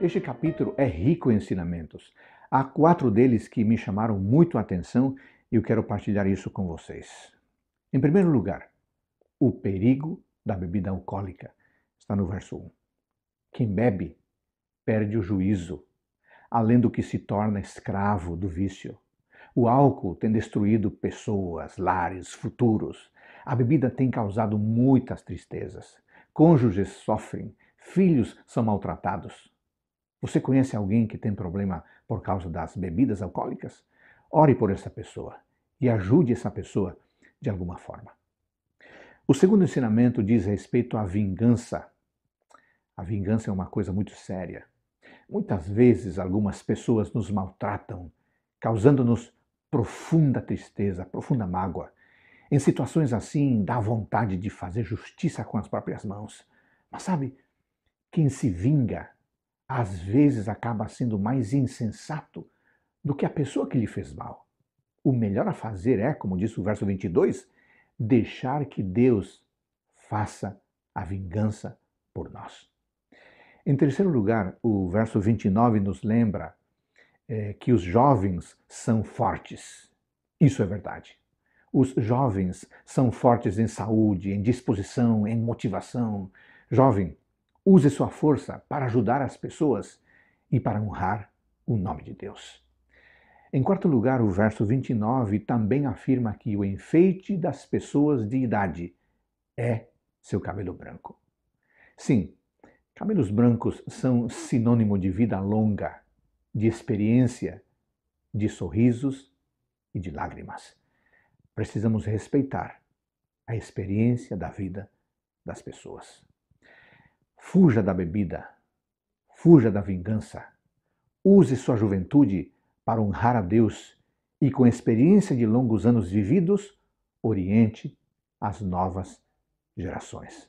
Este capítulo é rico em ensinamentos. Há quatro deles que me chamaram muito a atenção e eu quero partilhar isso com vocês. Em primeiro lugar, o perigo da bebida alcoólica. Está no verso 1. Quem bebe perde o juízo, além do que se torna escravo do vício. O álcool tem destruído pessoas, lares, futuros. A bebida tem causado muitas tristezas. Cônjuges sofrem, filhos são maltratados. Você conhece alguém que tem problema por causa das bebidas alcoólicas? Ore por essa pessoa e ajude essa pessoa de alguma forma. O segundo ensinamento diz respeito à vingança. A vingança é uma coisa muito séria. Muitas vezes algumas pessoas nos maltratam, causando-nos profunda tristeza, profunda mágoa. Em situações assim, dá vontade de fazer justiça com as próprias mãos. Mas sabe, quem se vinga às vezes acaba sendo mais insensato do que a pessoa que lhe fez mal. O melhor a fazer é, como diz o verso 22, deixar que Deus faça a vingança por nós. Em terceiro lugar, o verso 29 nos lembra é, que os jovens são fortes. Isso é verdade. Os jovens são fortes em saúde, em disposição, em motivação. Jovem, Use sua força para ajudar as pessoas e para honrar o nome de Deus. Em quarto lugar, o verso 29 também afirma que o enfeite das pessoas de idade é seu cabelo branco. Sim, cabelos brancos são sinônimo de vida longa, de experiência, de sorrisos e de lágrimas. Precisamos respeitar a experiência da vida das pessoas. Fuja da bebida, fuja da vingança. Use sua juventude para honrar a Deus e, com experiência de longos anos vividos, oriente as novas gerações.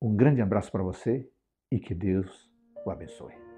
Um grande abraço para você e que Deus o abençoe.